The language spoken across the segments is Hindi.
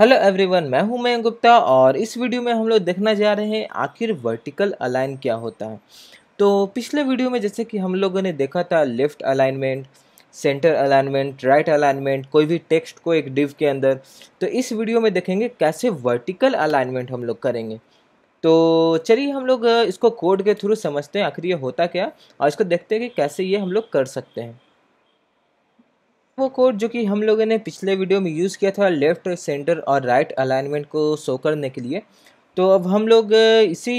हेलो एवरीवन मैं हूं मैं गुप्ता और इस वीडियो में हम लोग देखना जा रहे हैं आखिर वर्टिकल अलाइन क्या होता है तो पिछले वीडियो में जैसे कि हम लोगों ने देखा था left alignment centre alignment right alignment कोई भी टेक्स्ट को एक डिव के अंदर तो इस वीडियो में देखेंगे कैसे वर्टिकल अलाइनमेंट हम लोग करेंगे तो चलिए हम लोग इसको कोड के थ्रू समझते हैं आखिर ये होता क्या और इसको देखते हैं कि कैसे ये हम लोग कर सकते हैं वो कोड जो कि हम लोगों ने पिछले वीडियो में यूज़ किया था लेफ़्ट सेंटर और राइट right अलाइनमेंट को शो करने के लिए तो अब हम लोग इसी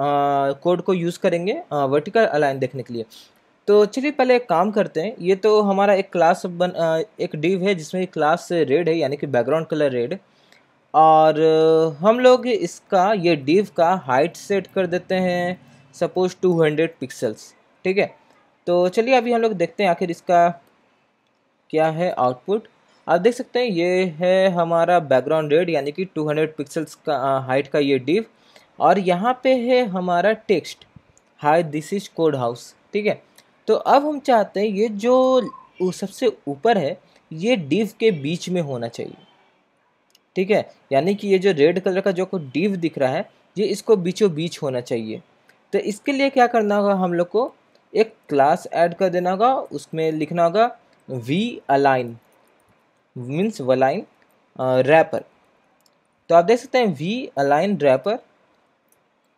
कोड को यूज़ करेंगे वर्टिकल अलाइन देखने के लिए तो चलिए पहले एक काम करते हैं ये तो हमारा एक क्लास बन आ, एक डिव है जिसमें क्लास रेड है यानी कि बैकग्राउंड कलर रेड और हम लोग इसका ये डिव का हाइट सेट कर देते हैं सपोज 200 पिक्सल्स ठीक है तो चलिए अभी हम लोग देखते हैं आखिर इसका क्या है आउटपुट आप देख सकते हैं ये है हमारा बैकग्राउंड रेड यानी कि 200 पिक्सल्स का हाइट का ये डिव और यहाँ पे है हमारा text hi this is code house ठीक है तो अब हम चाहते हैं ये जो सबसे ऊपर है ये डिव के बीच में होना चाहिए ठीक है यानी कि ये जो रेड कलर का जो डिव दिख रहा है ये इसको बीचों बीच होना चाहिए तो इसके लिए क्या करना होगा हम लोग को एक क्लास ऐड कर देना होगा उसमें लिखना होगा v align means valign wrapper तो आप देख सकते हैं वी अलाइन रैपर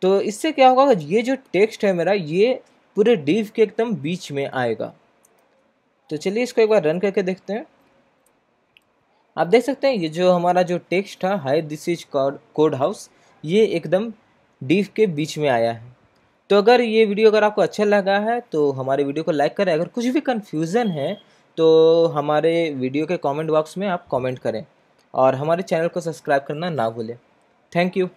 तो इससे क्या होगा ये जो टेक्स्ट है मेरा ये पूरे डीव के एकदम बीच में आएगा तो चलिए इसको एक बार रन करके देखते हैं आप देख सकते हैं ये जो हमारा जो टेक्स्ट था hi this is code house ये एकदम डीव के बीच में आया है तो अगर ये वीडियो अगर आपको अच्छा लगा है तो हमारे वीडियो को लाइक करें अगर कुछ भी कन्फ्यूज़न है तो हमारे वीडियो के कमेंट बॉक्स में आप कमेंट करें और हमारे चैनल को सब्सक्राइब करना ना भूलें थैंक यू